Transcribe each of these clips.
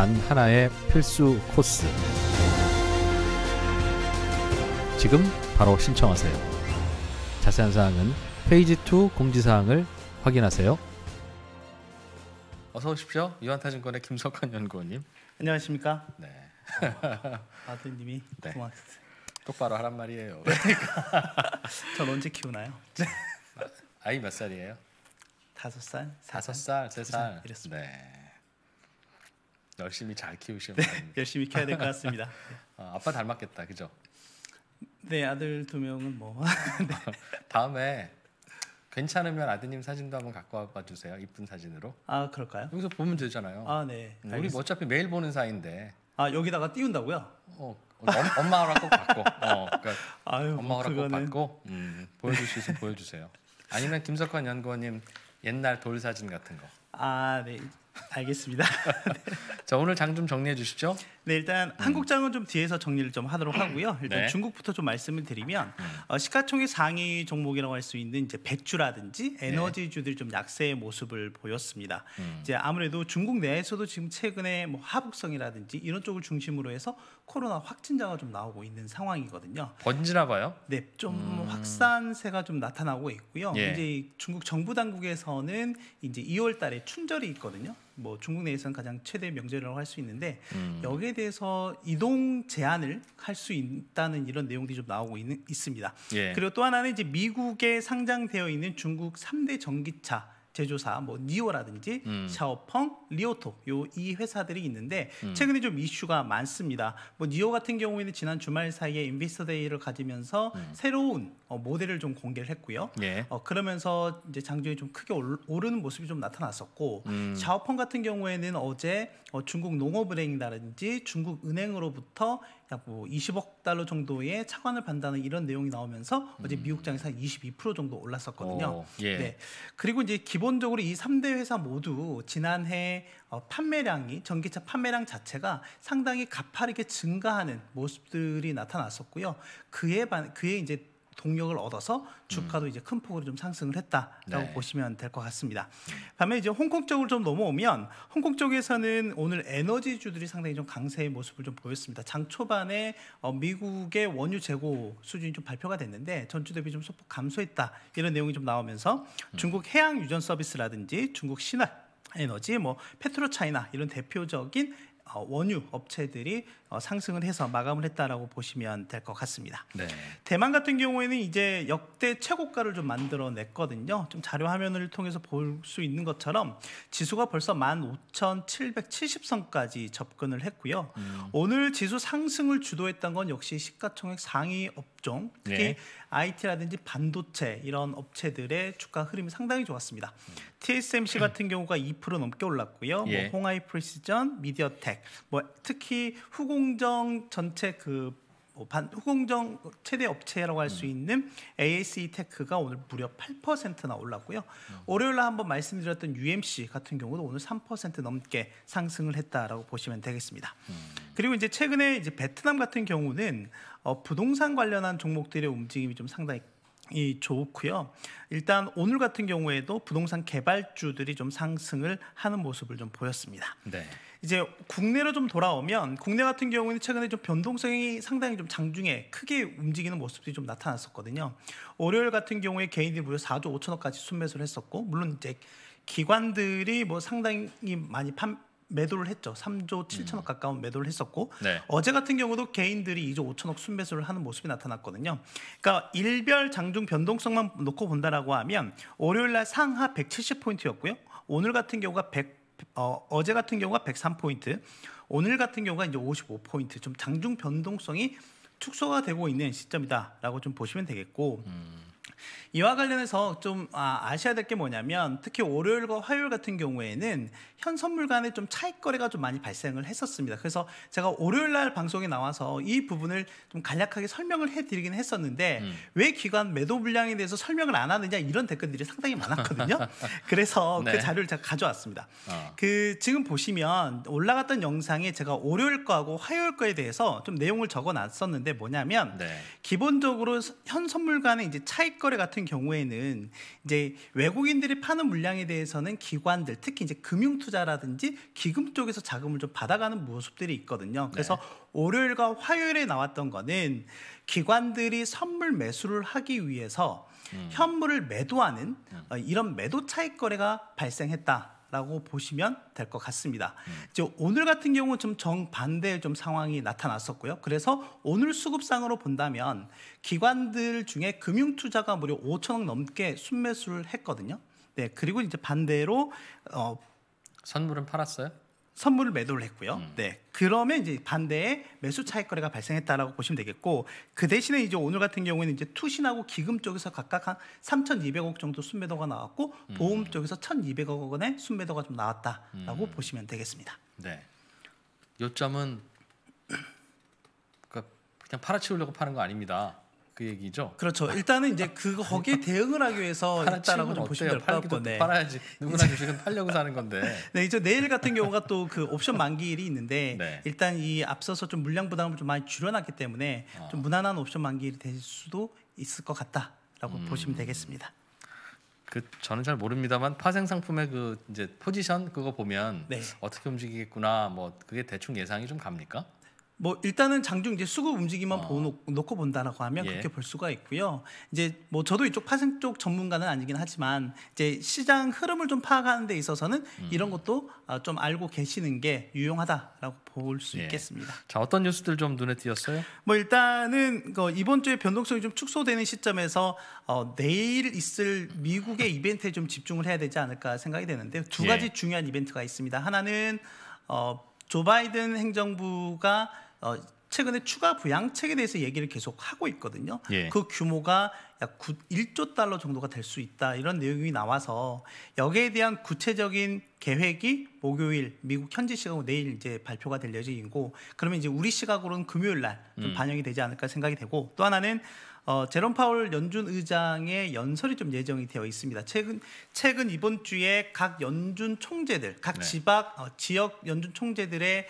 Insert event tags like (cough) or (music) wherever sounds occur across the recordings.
단 하나의 필수 코스. 지금 바로 신청하세요. 자세한 사항은 페이지 2 공지사항을 확인하세요. 어서 오십시오. 유한타증권의 김석환 연구원님. 안녕하십니까? 네. (laughs) 아드님이 네. 고맙습니다. 똑바로 하란 말이에요. 네. (laughs) 전 언제 키우나요? 네. 아이 몇 살이에요? 다섯 살, 다섯 살, 세 살. 이랬습니다. 네. 열심히 잘 키우시면 네, 열심히 키워야 될 것 같습니다. 아, (laughs) 아빠 닮았겠다, 그죠? 네, 아들 두 명은 뭐 네. (laughs) 다음에 괜찮으면 아드님 사진도 한번 갖고 와봐 주세요. 이쁜 사진으로. 아 그럴까요? 여기서 보면 되잖아요. 아 네. 뭐 알겠습니다. 어차피 매일 보는 사이인데. 아 여기다가 띄운다고요? 어, 엄마랑 꼭 받고. 어, 그러니까 아유, 엄마랑 뭐 그거는... 꼭 받고. 음, 보여주실 수 보여주세요. 아니면 김석환 연구원님 옛날 돌 사진 같은 거. 아 네. 알겠습니다. (laughs) 네. 자 오늘 장 좀 정리해 주시죠. 네 일단 음. 한국 장은 좀 뒤에서 정리를 좀 하도록 하고요. 일단 네. 중국부터 좀 말씀을 드리면 음. 어, 시가총액 상위 종목이라고 할 수 있는 이제 배추라든지 에너지주들 네. 좀 약세의 모습을 보였습니다. 음. 이제 아무래도 중국 내에서도 지금 최근에 뭐 하북성이라든지 이런 쪽을 중심으로 해서 코로나 확진자가 좀 나오고 있는 상황이거든요. 번지나 봐요? 네, 좀 음. 확산세가 좀 나타나고 있고요. 예. 이제 중국 정부 당국에서는 이제 2월달에 춘절이 있거든요. 뭐 중국 내에서는 가장 최대 명절이라고 할 수 있는데 음. 여기에 대해서 이동 제한을 할 수 있다는 이런 내용들이 좀 나오고 있 있습니다. 예. 그리고 또 하나는 이제 미국에 상장되어 있는 중국 3대 전기차 제조사 뭐 니오라든지 음. 샤오펑, 리오토 요 이 회사들이 있는데 음. 최근에 좀 이슈가 많습니다. 뭐 니오 같은 경우에는 지난 주말 사이에 인비스터데이를 가지면서 음. 새로운 어, 모델을 좀 공개를 했고요. 예. 어, 그러면서 이제 장중에 좀 크게 오르는 모습이 좀 나타났었고 음. 샤오펑 같은 경우에는 어제 어, 중국 농업은행이라든지 중국 은행으로부터 약뭐 20억 달러 정도의 차관을 판다는 이런 내용이 나오면서 어제 음. 미국 장에서 22% 정도 올랐었거든요. 오, 어, 예. 네. 그리고 이제 기본적으로 이 3대 회사 모두 지난해 어, 판매량이 전기차 판매량 자체가 상당히 가파르게 증가하는 모습들이 나타났었고요. 그에 반 그에 이제 동력을 얻어서 주가도 음. 이제 큰 폭으로 좀 상승을 했다라고 네. 보시면 될 것 같습니다. 반면 이제 홍콩 쪽으로 좀 넘어오면 홍콩 쪽에서는 오늘 에너지주들이 상당히 좀 강세의 모습을 좀 보였습니다. 장 초반에 어, 미국의 원유 재고 수준이 좀 발표가 됐는데 전주 대비 좀 소폭 감소했다 이런 내용이 좀 나오면서 음. 중국 해양 유전 서비스라든지 중국 신화 에너지, 뭐 페트로차이나 이런 대표적인 어, 원유 업체들이 어, 상승을 해서 마감을 했다라고 보시면 될 것 같습니다. 네. 대만 같은 경우에는 이제 역대 최고가를 좀 만들어냈거든요. 좀 자료 화면을 통해서 볼 수 있는 것처럼 지수가 벌써 15,770선까지 접근을 했고요. 음. 오늘 지수 상승을 주도했던 건 역시 시가총액 상위 업종 특히 네. IT라든지 반도체 이런 업체들의 주가 흐름이 상당히 좋았습니다. TSMC 음. 같은 경우가 2% 넘게 올랐고요. 뭐 예. 뭐 홍하이 프리시전, 미디어텍, 뭐 특히 후공정 전체 그뭐 반, 후공정 최대 업체라고 할수 음. 있는 ASE 테크가 오늘 무려 8%나 올랐고요. 음. 월요일 날 한번 말씀드렸던 UMC 같은 경우도 오늘 3% 넘게 상승을 했다라고 보시면 되겠습니다. 음. 그리고 이제 최근에 이제 베트남 같은 경우는 어, 부동산 관련한 종목들의 움직임이 좀 상당히 이 좋고요. 일단 오늘 같은 경우에도 부동산 개발주들이 좀 상승을 하는 모습을 좀 보였습니다. 네. 이제 국내로 좀 돌아오면 국내 같은 경우는 최근에 좀 변동성이 상당히 좀 장중에 크게 움직이는 모습들이 좀 나타났었거든요. 월요일 같은 경우에 개인들이 무려 4조 5천억까지 순매수를 했었고 물론 이제 기관들이 뭐 상당히 많이 판 매도를 했죠. 3조 7천억 음. 가까운 매도를 했었고 네. 어제 같은 경우도 개인들이 2조 5천억 순매수를 하는 모습이 나타났거든요. 그러니까 일별 장중 변동성만 놓고 본다라고 하면 월요일 날 상하 170포인트였고요. 오늘 같은 경우가 100 어, 어제 같은 경우가 103포인트, 오늘 같은 경우가 이제 55포인트, 좀 장중 변동성이 축소가 되고 있는 시점이다라고 좀 보시면 되겠고, 음. 이와 관련해서 좀 아, 셔야 될 게 뭐냐면 특히 월요일과 화요일 같은 경우에는 현 선물 간에 좀 차익거래가 좀 많이 발생을 했었습니다. 그래서 제가 월요일 날 방송에 나와서 이 부분을 좀 간략하게 설명을 해드리긴 했었는데 음. 왜 기관 매도 물량에 대해서 설명을 안 하느냐 이런 댓글들이 상당히 많았거든요. (laughs) 그래서 그 네. 그 자료를 제가 가져왔습니다. 어. 그 지금 보시면 올라갔던 영상에 제가 월요일 거하고 화요일 거에 대해서 좀 내용을 적어놨었는데 뭐냐면 네. 기본적으로 현 선물 간에 이제 차익거래 거래 같은 경우에는 이제 외국인들이 파는 물량에 대해서는 기관들 특히 이제 금융 투자라든지 기금 쪽에서 자금을 좀 받아가는 모습들이 있거든요. 네. 그래서 네. 월요일과 화요일에 나왔던 거는 기관들이 선물 매수를 하기 위해서 음. 현물을 매도하는 음. 어, 이런 매도 차익 거래가 발생했다. 라고 보시면 될 것 같습니다. 음. 이 오늘 같은 경우 좀 정반대의 좀 상황이 나타났었고요. 그래서 오늘 수급상으로 본다면 기관들 중에 금융 투자가 무려 5천억 넘게 순매수를 했거든요. 네, 그리고 이제 반대로 어 선물은 팔았어요? 선물을 매도를 했고요. 음. 네. 그러면 이제 반대에 매수 차익 거래가 발생했다라고 보시면 되겠고 그 대신에 이제 오늘 같은 경우에는 이제 투신하고 기금 쪽에서 각각 한 3,200억 정도 순매도가 나왔고 음. 보험 쪽에서 1,200억 원의 순매도가 좀 나왔다라고 음. 보시면 되겠습니다. 네. 요점은 그러니까 그냥 팔아치우려고 파는 거 아닙니다. 그 얘기죠. 그렇죠. 일단은 이제 그 거기에 대응을 하기 위해서 했다라고 좀 보시면 될것 같고. 네. 팔아야지. (laughs) 누구나 주식은 팔려고 사는 건데. (laughs) 네, 이제 내일 같은 경우가 또 그 옵션 만기일이 있는데 (laughs) 네. 일단 이 앞서서 좀 물량 부담을 좀 많이 줄여놨기 때문에 아. 좀 무난한 옵션 만기일이 될 수도 있을 것 같다라고 음. 보시면 되겠습니다. 그 저는 잘 모릅니다만 파생 상품의 그 이제 포지션 그거 보면 네. 어떻게 움직이겠구나 뭐 그게 대충 예상이 좀 갑니까? 뭐 일단은 장중 이제 수급 움직임만 어. 아. 보 놓고 본다라고 하면 예. 그렇게 볼 수가 있고요. 이제 뭐 저도 이쪽 파생 쪽 전문가는 아니긴 하지만 이제 시장 흐름을 좀 파악하는 데 있어서는 음. 이런 것도 아, 좀 알고 계시는 게 유용하다라고 볼수 예. 있겠습니다. 자 어떤 뉴스들 좀 눈에 띄었어요? 뭐 일단은 그 이번 주에 변동성이 좀 축소되는 시점에서 어 내일 있을 미국의 (laughs) 이벤트에 좀 집중을 해야 되지 않을까 생각이 되는데 두 예. 가지 예. 중요한 이벤트가 있습니다. 하나는 어, 조 바이든 행정부가 어, 최근에 추가 부양책에 대해서 얘기를 계속 하고 있거든요. 예. 그 규모가 약 9, 1조 달러 정도가 될 수 있다 이런 내용이 나와서 여기에 대한 구체적인 계획이 목요일 미국 현지 시각으로 내일 이제 발표가 될 예정이고 그러면 이제 우리 시각으로는 금요일 날좀 음. 반영이 되지 않을까 생각이 되고 또 하나는 어, 제롬 파울 연준 의장의 연설이 좀 예정이 되어 있습니다. 최근 최근 이번 주에 각 연준 총재들, 각 네. 지방 어, 지역 연준 총재들의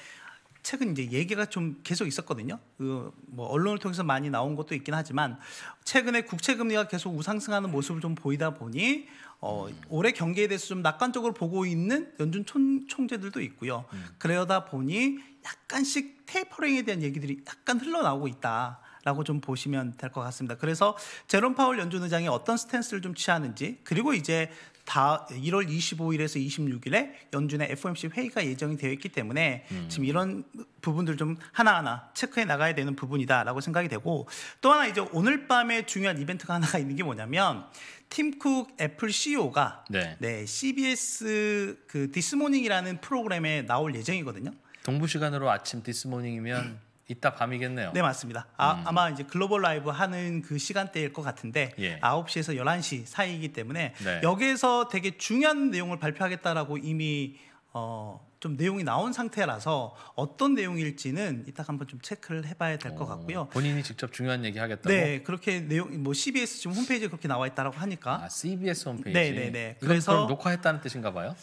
최근 이제 얘기가 좀 계속 있었거든요. 그 뭐 언론을 통해서 많이 나온 것도 있긴 하지만 최근에 국채 금리가 계속 우상승하는 모습을 좀 보이다 보니 어, 올해 경기에 대해서 좀 낙관적으로 보고 있는 연준 총, 총재들도 있고요. 음. 그러다 보니 약간씩 테이퍼링에 대한 얘기들이 약간 흘러나오고 있다. 라고 좀 보시면 될 것 같습니다. 그래서 제롬 파월 연준 의장이 어떤 스탠스를 좀 취하는지 그리고 이제 다 1월 25일에서 26일에 연준의 FOMC 회의가 예정이 되어 있기 때문에 음. 지금 이런 부분들 좀 하나하나 체크해 나가야 되는 부분이다라고 생각이 되고 또 하나 이제 오늘 밤에 중요한 이벤트가 하나가 있는 게 뭐냐면 팀쿡 애플 CEO가 네, 네 CBS 그 디스모닝이라는 프로그램에 나올 예정이거든요. 동부 시간으로 아침 디스모닝이면 음. (clears throat) 이따 밤이겠네요. 네, 맞습니다. 아, 음. 아마 이제 글로벌 라이브 하는 그 시간대일 것 같은데 예. 9시에서 11시 사이이기 때문에 네. 여기에서 되게 중요한 내용을 발표하겠다라고 이미 어, 좀 내용이 나온 상태라서 어떤 내용일지는 이따 한번 좀 체크를 해봐야 될것 어, 같고요. 본인이 직접 중요한 얘기 하겠다고? 네, 그렇게 내용 뭐 CBS 지금 홈페이지에 그렇게 나와 있다고 하니까. 아, CBS 홈페이지. 네, 네, 네. 그래서 녹화했다는 뜻인가 봐요.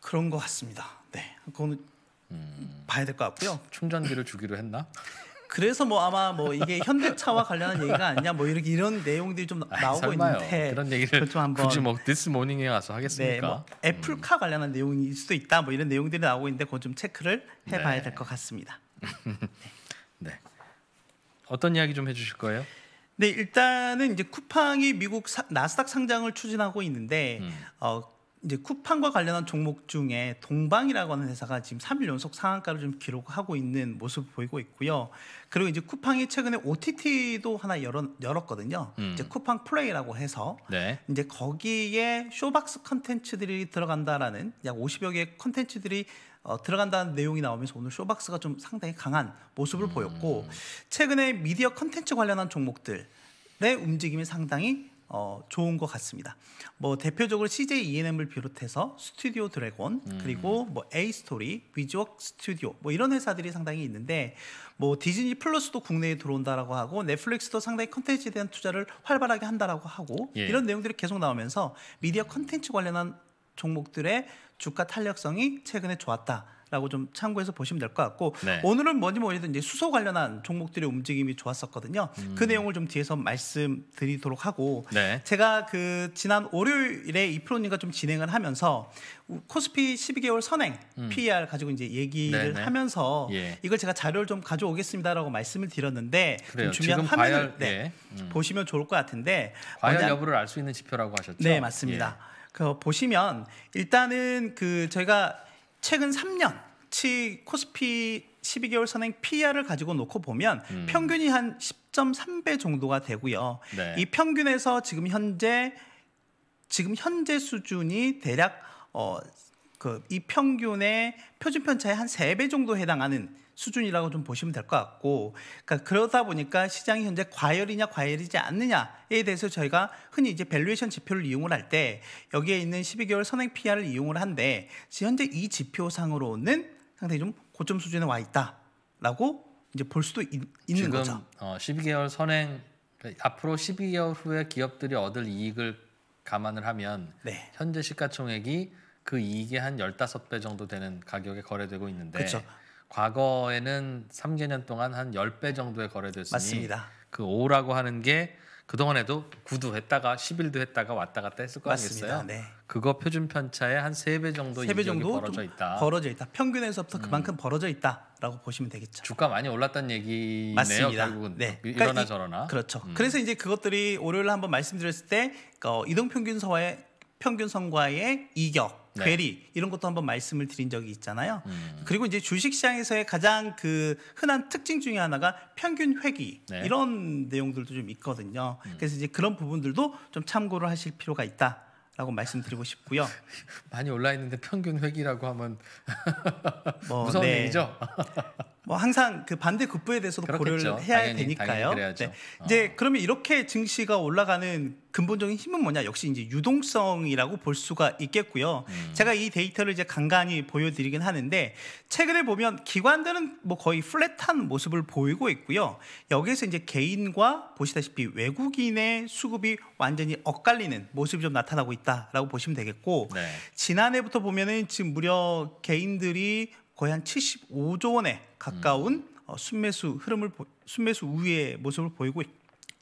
그런 것 같습니다. 네, 그건 음. 봐야 될 것 같고요. 충전기를 주기로 했나? 그래서 뭐 아마 뭐 이게 현대차와 관련한 얘기가 아니냐 뭐 이렇게 이런 내용들이 좀 아이, 나오고 설마요. 있는데 그런 얘기를 좀 한번 굳이 뭐 디스 모닝에 와서 하겠습니까? 네, 뭐 애플카 음. 관련한 내용일 수도 있다 뭐 이런 내용들이 나오고 있는데 그건 좀 체크를 네. 해봐야 네. 될것 같습니다. (laughs) 네. 어떤 이야기 좀 해주실 거예요? 네 일단은 이제 쿠팡이 미국 사, 나스닥 상장을 추진하고 있는데 음. 어, 이제 쿠팡과 관련한 종목 중에 동방이라고 하는 회사가 지금 3일 연속 상한가를 좀 기록하고 있는 모습 을 보이고 있고요. 그리고 이제 쿠팡이 최근에 OTT도 하나 열었거든요. 음. 이제 쿠팡 플레이라고 해서 네. 이제 거기에 쇼박스 컨텐츠들이 들어간다라는 약 50여 개의 컨텐츠들이 어, 들어간다는 내용이 나오면서 오늘 쇼박스가 좀 상당히 강한 모습을 음. 보였고 최근에 미디어 컨텐츠 관련한 종목들의 움직임이 상당히 어, 좋은 것 같습니다. 뭐 대표적으로 CJ E&M을 비롯해서 스튜디오 드래곤 음. 그리고 뭐 A 스토리, 위즈웍 스튜디오 뭐 이런 회사들이 상당히 있는데 뭐 디즈니 플러스도 국내에 들어온다라고 하고 넷플릭스도 상당히 컨텐츠에 대한 투자를 활발하게 한다라고 하고 예. 이런 내용들이 계속 나오면서 미디어 컨텐츠 관련한 종목들의 주가 탄력성이 최근에 좋았다. 라고 좀 참고해서 보시면 될 것 같고 네. 오늘은 뭐니 뭐니 해도 이제 수소 관련한 종목들의 움직임이 좋았었거든요. 음. 그 내용을 좀 뒤에서 말씀드리도록 하고 네. 제가 그 지난 월요일에 이프로님과 좀 진행을 하면서 코스피 12개월 선행 음. PER 가지고 이제 얘기를 네네. 네. 하면서 예. 이걸 제가 자료를 좀 가져오겠습니다라고 말씀을 드렸는데 그래요. 준비한 화면을 과열, 네, 예. 음. 보시면 좋을 것 같은데 과열 뭐 여부를 알 수 있는 지표라고 하셨죠? 네 맞습니다. 예. 그 보시면 일단은 그 저희가 최근 3년치 코스피 12개월 선행 p r 을 가지고 놓고 보면 음. 평균이 한 10.3배 정도가 되고요. 네. 이 평균에서 지금 현재 지금 현재 수준이 대략 어 그 이 평균의 표준 편차의 한 3배 정도 해당하는 수준이라고 좀 보시면 될 것 같고 그러니까 그러다 보니까 시장이 현재 과열이냐 과열이지 않느냐에 대해서 저희가 흔히 이제 밸류에이션 지표를 이용을 할 때 여기에 있는 12개월 선행 PR을 이용을 한데 현재 이 지표상으로는 상당히 좀 고점 수준에 와 있다라고 이제 볼 수도 있, 는 지금, 거죠. 어, 12개월 선행 그러니까 앞으로 12개월 후에 기업들이 얻을 이익을 감안을 하면 네. 현재 시가총액이 그 이익의 한 열다섯 배 정도 되는 가격에 거래되고 있는데 그렇죠. 과거에는 3개년 동안 한 10배 정도에 거래됐으니 맞습니다. 그 5라고 하는 게 그동안에도 구두 했다가 10일도 했다가 왔다 갔다 했을 거 맞습니다. 아니겠어요? 네. 그거 표준 편차에한 3배 정도 3배 정도 벌어져 있다. 벌어져 있다. 평균에서부터 그만큼 음. 벌어져 있다라고 보시면 되겠죠. 주가 많이 올랐다는 얘기네요. 맞습니다. 결국은 네. 이러나 그 그러니 저러나. 그렇죠. 음. 그래서 이제 그것들이 월요일 한번 말씀드렸을 때 어, 그 이동 평균서와의 평균선과의 이격 네. 괴리 이런 것도 한번 말씀을 드린 적이 있잖아요. 음. 그리고 이제 주식시장에서의 가장 그 흔한 특징 중에 하나가 평균 회귀 네. 이런 내용들도 좀 있거든요. 음. 그래서 이제 그런 부분들도 좀 참고를 하실 필요가 있다. 라고 말씀드리고 싶고요. (laughs) 많이 올라 있는데 평균 회기라고 하면 뭐, 무서운 네. 얘기죠. (laughs) 뭐 항상 그 반대 급부에 대해서도 그렇겠죠. 고려를 해야 당연히, 되니까요. 당연히 네. 어. 이제 그러면 이렇게 증시가 올라가는 근본적인 힘은 뭐냐? 역시 이제 유동성이라고 볼 수가 있겠고요. 음. 제가 이 데이터를 이제 간간히 보여드리긴 하는데 최근에 보면 기관들은 뭐 거의 플랫한 모습을 보이고 있고요. 여기에서 이제 개인과 보시다시피 외국인의 수급이 완전히 엇갈리는 모습이 좀 나타나고 있다라고 보시면 되겠고 네. 지난해부터 보면은 지금 무려 개인들이 거의 한 75조 원에 가까운 어, 순매수 흐름을 순매수 우위의 모습을 보이고 있,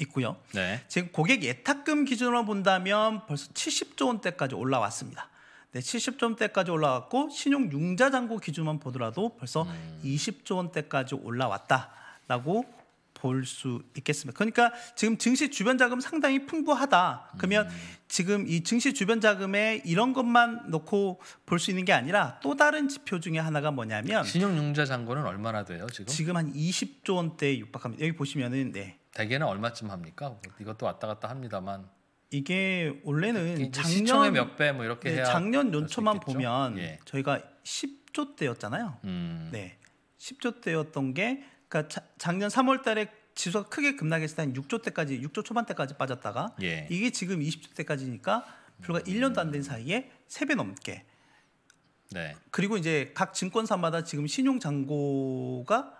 있고요. 네. 지금 고객 예탁금 기준으로 본다면 벌써 70조 원대까지 올라왔습니다. 네, 70조 원대까지 올라왔고 신용 융자 잔고 기준만 보더라도 벌써 음. 20조 원대까지 올라왔다라고 볼수 있겠습니다. 그러니까 지금 증시 주변 자금 상당히 풍부하다. 그러면 음. 지금 이 증시 주변 자금에 이런 것만 놓고 볼 수 있는 게 아니라 또 다른 지표 중에 하나가 뭐냐면 신용융자 잔고는 얼마나 돼요 지금? 지금 한 20조 원대에 육박합니다. 여기 보시면은 네. 대개는 얼마쯤 합니까? 이것도 왔다 갔다 합니다만. 이게 원래는 작년 몇배 뭐 이렇게 네, 작년 연초만 보면 예. 저희가 10조 대였잖아요. 음. 네. 10조 대였던 게 그러니까 작년 3월 달에 지수가 크게 급락했을 때한 6조 때까지 6조 초반때까지 빠졌다가 예. 이게 지금 20조 대까지니까 불과 1년도 안 된 사이에 3배 넘게 네. 그리고 이제 각 증권사마다 지금 신용 잔고가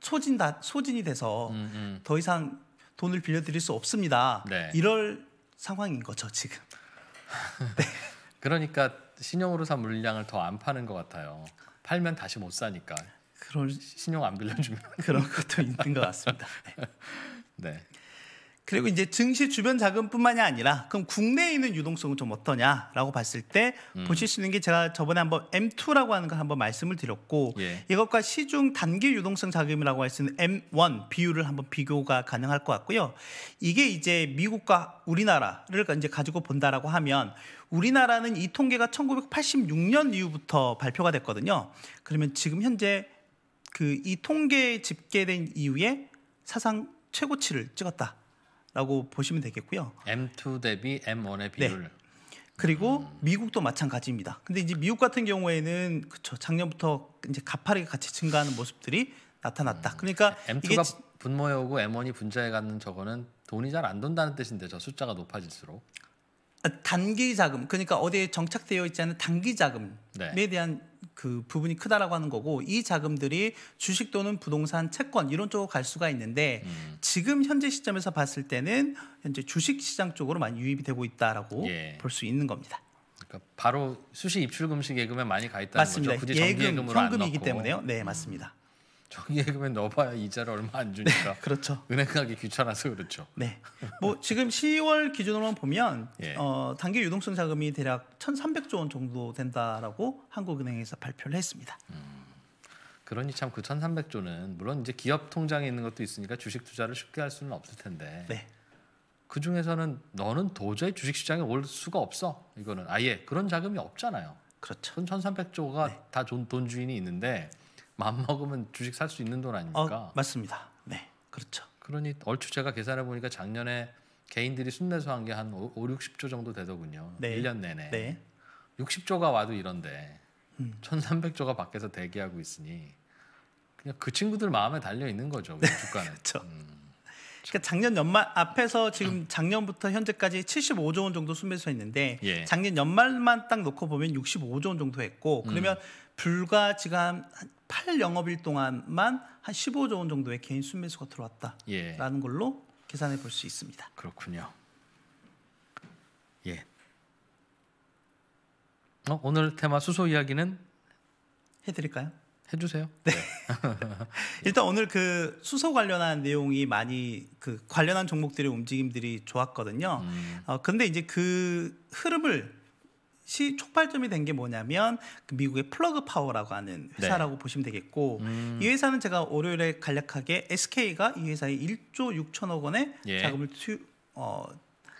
소진 다 소진이 돼서 음, 음. 더 이상 돈을 빌려드릴 수 없습니다. 네. 이럴 상황인 거죠 지금. (laughs) 네. 그러니까 신용으로 산 물량을 더 안 파는 것 같아요. 팔면 다시 못 사니까. 그런 신용 안 빌려주면 (laughs) 그런 것도 있는 것 같습니다. 네. (laughs) 네. 그리고 이제 증시 주변 자금뿐만이 아니라 그럼 국내에 있는 유동성은 좀 어떠냐라고 봤을 때 음. 보실 수 있는 게 제가 저번에 한번 M2라고 하는 걸 한번 말씀을 드렸고 예. 이것과 시중 단기 유동성 자금이라고 할 수 있는 M1 비율을 한번 비교가 가능할 것 같고요. 이게 이제 미국과 우리나라를 이제 가지고 본다라고 하면 우리나라는 이 통계가 1986년 이후부터 발표가 됐거든요. 그러면 지금 현재 그이 통계 집계된 이후에 사상 최고치를 찍었다라고 보시면 되겠고요. M2 대비 M1의 비율. 네. 그리고 음. 미국도 마찬가지입니다. 근데 이제 미국 같은 경우에는 그쵸 작년부터 이제 가파르게 같이 증가하는 모습들이 나타났다. 음. 그러니까 음. M2가 분모해오고 M1이 분자해 가는 저거는 돈이 잘 안 돈다는 뜻인데 저 숫자가 높아질수록 아, 단기 자금 그러니까 어디에 정착되어 있지 않은 단기 자금에 네. 대한 그 부분이 크다라고 하는 거고 이 자금들이 주식 또는 부동산 채권 이런 쪽으로 갈 수가 있는데 음. 지금 현재 시점에서 봤을 때는 현재 주식 시장 쪽으로 많이 유입이 되고 있다라고 예. 볼수 있는 겁니다. 그러니까 바로 수시 입출금식 예금에 많이 가 있다는 맞습니다. 거죠. 굳이 예금, 정기 예금으로 현금이기 때문에요. 네, 음. 맞습니다. 정기 예금에 넣어봐야 이자를 얼마 안 주니까. 네, 그렇죠. 은행 가기 귀찮아서 그렇죠. 네. 뭐 지금 10월 기준으로만 보면 예. 어, 단기 유동성 자금이 대략 1,300조 원 정도 된다라고 한국은행에서 발표를 했습니다. 음, 그러니 참 그 1,300조는 물론 이제 기업 통장에 있는 것도 있으니까 주식 투자를 쉽게 할 수는 없을 텐데. 네. 그 중에서는 너는 도저히 주식 시장에 올 수가 없어. 이거는 아예 그런 자금이 없잖아요. 그렇죠. 1,300조가 네. 다돈 주인이 있는데 마음 먹으면 주식 살 수 있는 돈 아닙니까? 어, 맞습니다. 네, 그렇죠. 그러니 얼추 제가 계산해 보니까 작년에 개인들이 순매수 한게 한 5, 60조 정도 되더군요. 네. 1년 내내. 네. 60조가 와도 이런데 음. 1,300조가 밖에서 대기하고 있으니 그냥 그 친구들 마음에 달려 있는 거죠. 그 네. 주가는. (laughs) 그렇죠. 음. 그러니까 작년 연말 앞에서 지금 작년부터 현재까지 75조 원 정도 순매수가 있는데 예. 작년 연말만 딱 놓고 보면 65조 원 정도 했고 음. 그러면 음. 불과 지금 한 8영업일 동안만 한 15조 원 정도의 개인 순매수가 들어왔다라는 예. 걸로 계산해 볼 수 있습니다. 그렇군요. 예. 어, 오늘 테마 수소 이야기는 해드릴까요? 해주세요. 네. 네. (laughs) 일단 오늘 그 수소 관련한 내용이 많이 그 관련한 종목들의 움직임들이 좋았거든요. 음. 어, 근데 이제 그 흐름을 시 촉발점이 된 게 뭐냐면 그 미국의 플러그 파워라고 하는 네. 회사라고 네. 보시면 되겠고 음. 이 회사는 제가 월요일에 간략하게 SK가 이 회사에 1조 6천억 원의 예. 자금을 투, 어,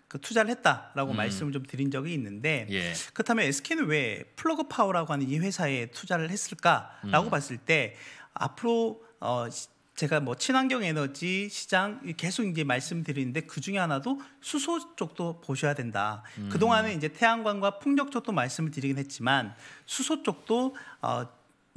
그 투자를 했다라고 음. 말씀을 좀 드린 적이 있는데 예. 그렇다면 SK는 왜 플러그 파워라고 하는 이 회사에 투자를 했을까라고 음. 봤을 때 앞으로 어 제가 뭐 친환경 에너지 시장 계속 이제 말씀드리는데 그 중에 하나도 수소 쪽도 보셔야 된다. 음. 그 동안은 이제 태양광과 풍력 쪽도 말씀을 드리긴 했지만 수소 쪽도 어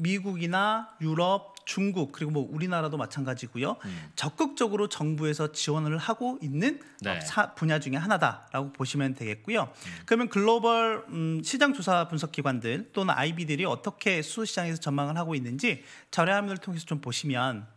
미국이나 유럽, 중국 그리고 뭐 우리나라도 마찬가지고요. 음. 적극적으로 정부에서 지원을 하고 있는 네. 사, 분야 중에 하나다라고 보시면 되겠고요. 음. 그러면 글로벌 음, 시장 조사 분석 기관들 또는 IB들이 어떻게 수소 시장에서 전망을 하고 있는지 자료 화면을 통해서 좀 보시면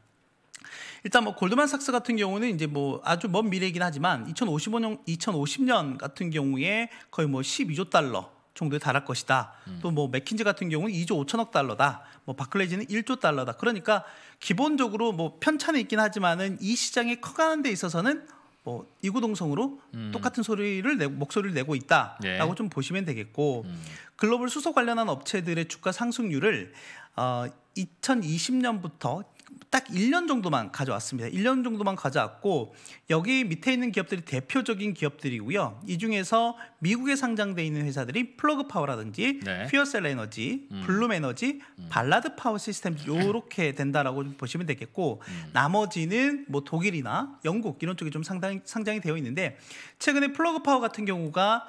일단 뭐 골드만삭스 같은 경우는 이제 뭐 아주 먼 미래이긴 하지만 2055년 2050년 같은 경우에 거의 뭐 12조 달러 정도에 달할 것이다. 음. 또뭐 맥킨즈 같은 경우는 2조 5천억 달러다. 뭐 바클레이지는 1조 달러다. 그러니까 기본적으로 뭐 편차는 있긴 하지만은 이 시장이 커가는 데 있어서는 뭐 이구동성으로 음. 똑같은 소리를 내고 목소리를 내고 있다라고 예. 좀 보시면 되겠고 음. 글로벌 수소 관련한 업체들의 주가 상승률을 어 2020년부터 딱 1년 정도만 가져왔습니다. 1년 정도만 가져왔고 여기 밑에 있는 기업들이 대표적인 기업들이고요. 이 중에서 미국에 상장돼 있는 회사들이 플러그 파워라든지 네. 퓨어셀 에너지, 음. 블룸 에너지, 음. 발라드 파워 시스템 요렇게 (clears throat) 된다라고 보시면 되겠고 음. 나머지는 뭐 독일이나 영국 이런 쪽이 좀 상당 상장이 되어 있는데 최근에 플러그 파워 같은 경우가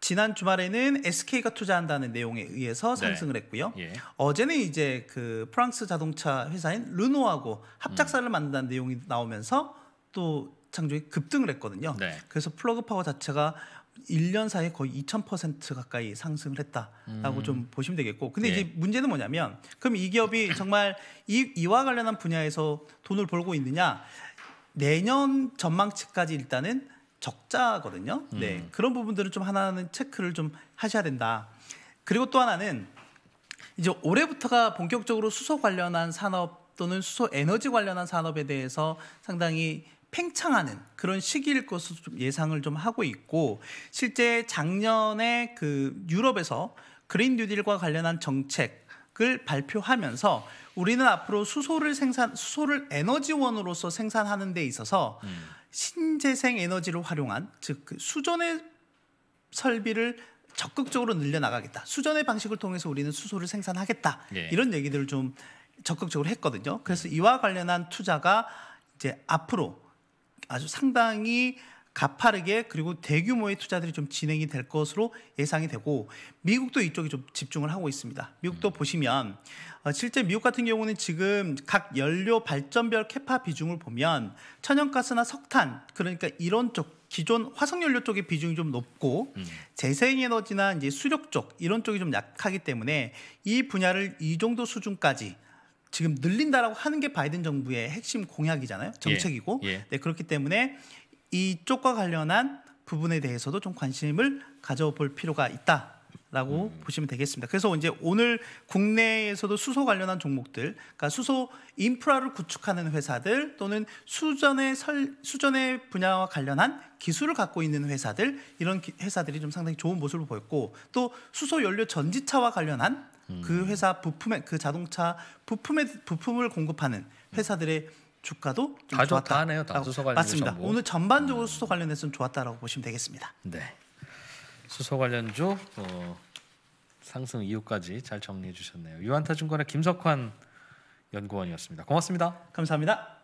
지난 주말에는 SK가 투자한다는 내용에 의해서 네. 상승을 네. 했고요. 예. 어제는 이제 그 프랑스 자동차 회사인 르노하고 합작사를 음. 만든다는 내용이 나오면서 또 장중에 급등을 했거든요. 네. 그래서 플러그 파워 자체가 1년 사이에 거의 2000% 가까이 상승을 했다라고 음. 좀 보시면 되겠고. 근데 예. 이제 문제는 뭐냐면 그럼 이 기업이 정말 이, 이와 관련한 분야에서 돈을 벌고 있느냐? 내년 전망치까지 일단은 적자거든요. 네. 음. 그런 부분들을 좀 하나는 체크를 좀 하셔야 된다. 그리고 또 하나는 이제 올해부터가 본격적으로 수소 관련한 산업 또는 수소 에너지 관련한 산업에 대해서 상당히 팽창하는 그런 시기일 것으로 좀 예상을 좀 하고 있고 실제 작년에 그 유럽에서 그린 뉴딜과 관련한 정책을 발표하면서 우리는 앞으로 수소를 생산 수소를 에너지원으로서 생산하는 데 있어서 음. 신재생 에너지를 활용한 즉 그 수전의 설비를 적극적으로 늘려나가겠다. 수전의 방식을 통해서 우리는 수소를 생산하겠다. 예. 이런 얘기들을 좀 적극적으로 했거든요. 그래서 음. 이와 관련한 투자가 이제 앞으로 아주 상당히 가파르게 그리고 대규모의 투자들이 좀 진행이 될 것으로 예상이 되고 미국도 이쪽에 좀 집중을 하고 있습니다. 미국도 음. 보시면 어, 실제 미국 같은 경우는 지금 각 연료 발전별 캐파 비중을 보면 천연가스나 석탄 그러니까 이런 쪽 기존 화석연료 쪽의 비중이 좀 높고 음. 재생에너지나 이제 수력 쪽 이런 쪽이 좀 약하기 때문에 이 분야를 이 정도 수준까지 지금 늘린다라고 하는 게 바이든 정부의 핵심 공약이잖아요 예. 정책이고 예. 예. 네 그렇기 때문에 이쪽과 관련한 부분에 대해서도 좀 관심을 가져볼 필요가 있다. 라고 음. 보시면 되겠습니다. 그래서 이제 오늘 국내에서도 수소 관련한 종목들, 그러니까 수소 인프라를 구축하는 회사들 또는 수전의 설, 수전의 분야와 관련한 기술을 갖고 있는 회사들 이런 기, 회사들이 좀 상당히 좋은 모습을 보였고 또 수소 연료 전지차와 관련한 그 음. 그 회사 부품의 그 자동차 부품의 부품을 공급하는 음. 회사들의 음. 주가도 다 좋다 하네요. 다 수소 관련 맞습니다. 정 뭐. 오늘 전반적으로 음. 수소 관련해서는 좋았다라고 보시면 되겠습니다. 네. 수소 관련주 어, 상승 이후까지 잘 정리해 주셨네요. 유한타증권의 김석환 연구원이었습니다. 고맙습니다. 감사합니다.